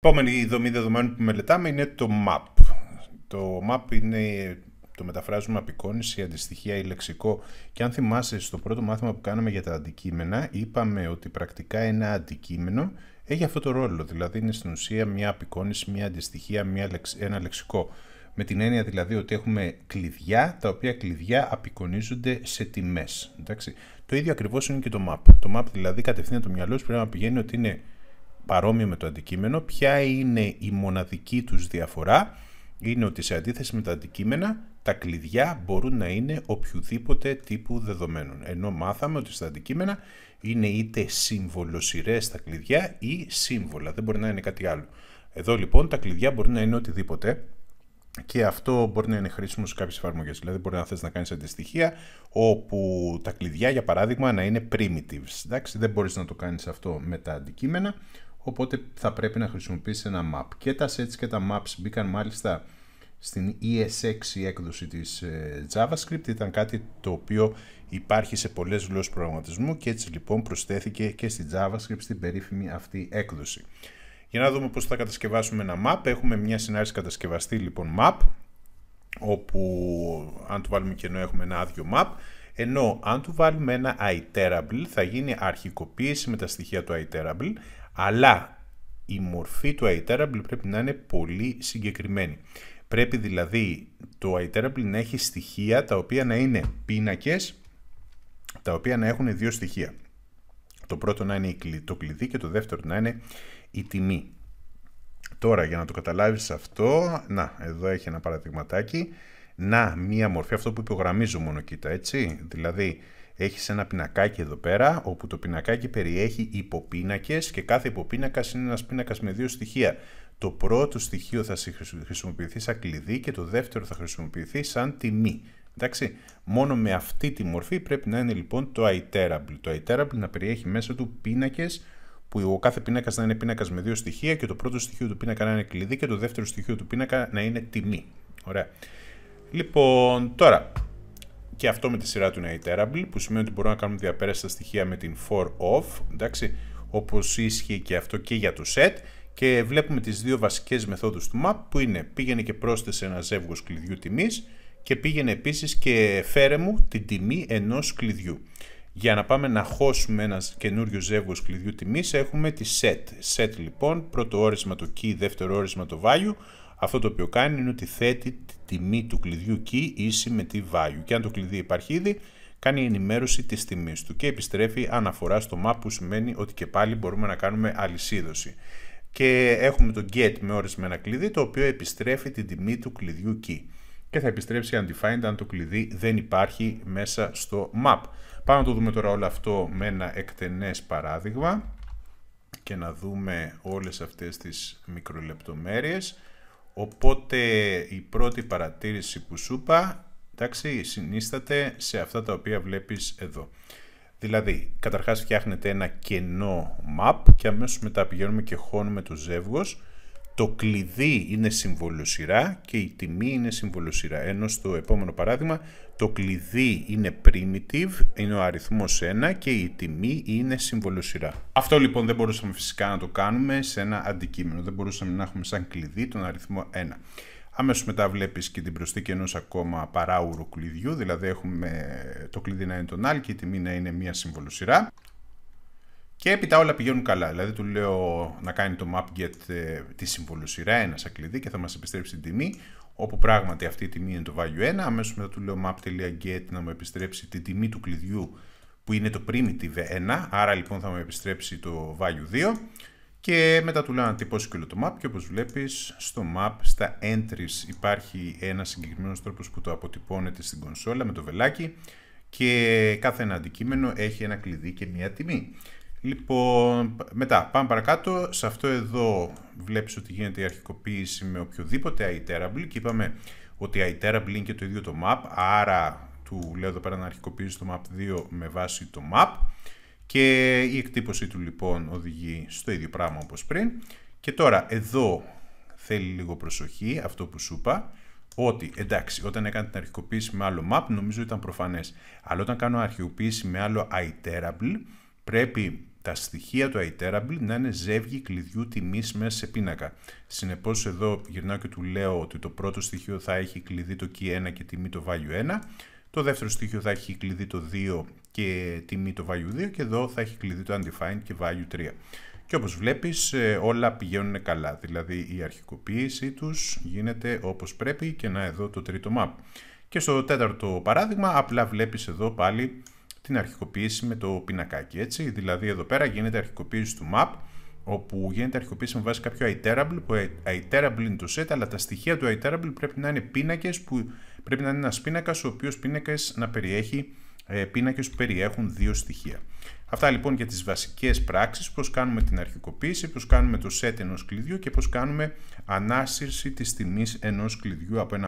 επόμενη δομή δεδομένων που μελετάμε είναι το map. Το map είναι, το μεταφράζουμε απεικόνηση, αντιστοιχεία ή λεξικό. Και αν θυμάσαι στο πρώτο μάθημα που κάναμε για τα αντικείμενα, είπαμε ότι πρακτικά ένα αντικείμενο έχει αυτό το ρόλο. Δηλαδή είναι στην ουσία μια απεικόνηση, μια αντιστοιχεία, μια, ένα λεξικό. Με την έννοια δηλαδή ότι έχουμε κλειδιά, τα οποία κλειδιά απεικονίζονται σε τιμές. Το ίδιο ακριβώς είναι και το map. Το map δηλαδή κατευθείαν το μυαλό σου πρέπει να πηγαίνει ότι είναι παρόμοιο με το αντικείμενο, ποια είναι η μοναδική τους διαφορά, είναι ότι σε αντίθεση με τα αντικείμενα, τα κλειδιά μπορούν να είναι οποιοδήποτε τύπου δεδομένων. Ενώ μάθαμε ότι στα αντικείμενα είναι είτε συμβολοσυρές τα κλειδιά ή σύμβολα, δεν μπορεί να είναι κάτι άλλο. Εδώ λοιπόν τα κλειδιά μπορεί να είναι οτιδήποτε και αυτό μπορεί να είναι χρήσιμο σε κάποιες εφαρμογές. Δηλαδή, μπορεί να θες να κάνεις αντιστοιχεία όπου τα κλειδιά, για παράδειγμα, να είναι primitives. Εντάξει, δεν μπορείς να το κάνεις αυτό με τα αντικείμενα, οπότε θα πρέπει να χρησιμοποιήσεις ένα map. Και τα sets και τα maps μπήκαν μάλιστα στην ES6 έκδοση της ε, JavaScript ήταν κάτι το οποίο υπάρχει σε πολλές γλώσσες προγραμματισμού και έτσι λοιπόν προσθέθηκε και στη JavaScript στην περίφημη αυτή έκδοση. Για να δούμε πώς θα κατασκευάσουμε ένα map. Έχουμε μια συνάρτηση κατασκευαστή λοιπόν map όπου αν το βάλουμε κενό έχουμε ένα άδειο map ενώ αν του βάλουμε ένα iterable θα γίνει αρχικοποίηση με τα στοιχεία του iterable, αλλά η μορφή του iterable πρέπει να είναι πολύ συγκεκριμένη. Πρέπει δηλαδή το iterable να έχει στοιχεία τα οποία να είναι πίνακες, τα οποία να έχουν δύο στοιχεία. Το πρώτο να είναι το κλειδί και το δεύτερο να είναι η τιμή. Τώρα για να το καταλάβεις αυτό, να εδώ έχει ένα παραδειγματάκι να μία μορφή, αυτό που υπογραμμίζω μόνο κοίτα, έτσι, δηλαδή έχεις ένα πινακάκι εδώ πέρα, όπου το πινακάκι περιέχει υποπίνακες και κάθε υποπίνακας είναι ένας πίνακας με δύο στοιχεία. Το πρώτο στοιχείο θα χρησιμοποιηθεί σαν κλειδί και το δεύτερο θα χρησιμοποιηθεί σαν τιμή. Εντάξει, μόνο με αυτή τη μορφή πρέπει να είναι λοιπόν το iterable. Το iterable να περιέχει μέσα του πίνακες που ο κάθε πίνακας να είναι πίνακας με δύο στοιχεία και το πρώτο στοιχείο του πίνακα να είναι κλειδί και το δεύτερο στοιχείο του πίνακα να είναι τιμή. Ωραία. Λοιπόν, τώρα, και αυτό με τη σειρά του είναι iterable, που σημαίνει ότι μπορούμε να κάνουμε διαπέραστα στοιχεία με την for of, εντάξει, όπως ίσχυε και αυτό και για το set, και βλέπουμε τις δύο βασικές μεθόδους του map, που είναι πήγαινε και πρόσθεσε ένα ζεύγος κλειδιού τιμής και πήγαινε επίσης και φέρε μου την τιμή ενός κλειδιού. Για να πάμε να χώσουμε ένα καινούριο ζεύγος κλειδιού τιμής έχουμε τη set. Set λοιπόν, πρώτο όρισμα το key, δεύτερο όρισμα το value, αυτό το οποίο κάνει είναι ότι θέτει τη τιμή του κλειδιού key ίση με τη value και αν το κλειδί υπάρχει ήδη κάνει ενημέρωση της τιμής του και επιστρέφει αναφορά στο map που σημαίνει ότι και πάλι μπορούμε να κάνουμε αλυσίδωση. Και έχουμε το get με ορισμένα κλειδί το οποίο επιστρέφει την τιμή του κλειδιού key και θα επιστρέψει undefined αν το κλειδί δεν υπάρχει μέσα στο map. Πάμε να το δούμε τώρα όλο αυτό με ένα εκτενές παράδειγμα και να δούμε όλες αυτές τις μικρολεπτομέρειες. Οπότε η πρώτη παρατήρηση που σου είπα, εντάξει, συνίσταται σε αυτά τα οποία βλέπεις εδώ. Δηλαδή, καταρχάς φτιάχνετε ένα κενό map και αμέσως μετά πηγαίνουμε και χώνουμε το ζεύγος το κλειδί είναι συμβολοσυρά και η τιμή είναι συμβολοσυρά. Ενώ στο επόμενο παράδειγμα το κλειδί είναι primitive, είναι ο αριθμός 1 και η τιμή είναι συμβολοσυρά. Αυτό λοιπόν δεν μπορούσαμε φυσικά να το κάνουμε σε ένα αντικείμενο. Δεν μπορούσαμε να έχουμε σαν κλειδί τον αριθμό 1. Αμέσως μετά βλέπεις και την προσθήκη ενός ακόμα παράουρου κλειδιού, δηλαδή έχουμε το κλειδί να είναι τον άλλο και η τιμή να είναι μία συμβολοσυρά. Και έπειτα όλα πηγαίνουν καλά. Δηλαδή του λέω να κάνει το map get ε, τη συμβολοσυρά ένας σαν κλειδί και θα μας επιστρέψει την τιμή όπου πράγματι αυτή η τιμή είναι το value 1. Αμέσως μετά του λέω map.get να μου επιστρέψει την τιμή του κλειδιού που είναι το primitive 1, άρα λοιπόν θα μου επιστρέψει το value 2 και μετά του λέω να τυπώσει και όλο το map και όπως βλέπεις στο map στα entries υπάρχει ένα συγκεκριμένος τρόπος που το αποτυπώνεται στην κονσόλα με το βελάκι και κάθε ένα αντικείμενο έχει ένα κλειδί και μία τιμή. Λοιπόν, μετά πάμε παρακάτω. Σε αυτό εδώ βλέπεις ότι γίνεται η αρχικοποίηση με οποιοδήποτε iterable και είπαμε ότι iterable είναι και το ίδιο το map, άρα του λέω εδώ πέρα να αρχικοποιήσει το map 2 με βάση το map και η εκτύπωση του λοιπόν οδηγεί στο ίδιο πράγμα όπως πριν. Και τώρα εδώ θέλει λίγο προσοχή αυτό που σου είπα ότι εντάξει, όταν έκανε την αρχικοποίηση με άλλο map, νομίζω ήταν προφανές. Αλλά όταν κάνω αρχικοποίηση με άλλο iterable, πρέπει τα στοιχεία του iTerable να είναι ζεύγη κλειδιού τιμής μέσα σε πίνακα. Συνεπώς, εδώ γυρνάω και του λέω ότι το πρώτο στοιχείο θα έχει κλειδί το key 1 και τιμή το value 1. Το δεύτερο στοιχείο θα έχει κλειδί το 2 και τιμή το value 2 και εδώ θα έχει κλειδί το undefined και value 3. Και όπως βλέπεις ε, όλα πηγαίνουν καλά, δηλαδή η αρχικοποίησή τους γίνεται όπως πρέπει και να εδώ το τρίτο map. Και στο τέταρτο παράδειγμα απλά βλέπεις εδώ πάλι την αρχικοποίηση με το πινακάκι, έτσι. Δηλαδή εδώ πέρα γίνεται αρχικοποίηση του map, όπου γίνεται αρχικοποίηση με βάση κάποιο iterable, που ε, iterable είναι το set, αλλά τα στοιχεία του iterable πρέπει να είναι πίνακες, που πρέπει να είναι ένας πίνακας, ο οποίος να περιέχει ε, πίνακες που περιέχουν δύο στοιχεία. Αυτά λοιπόν για τις βασικές πράξεις, πώς κάνουμε την αρχικοποίηση, πώς κάνουμε το set ενός κλειδιού και πώς κάνουμε ανάσυρση της τιμής ενός κλειδιού από ένα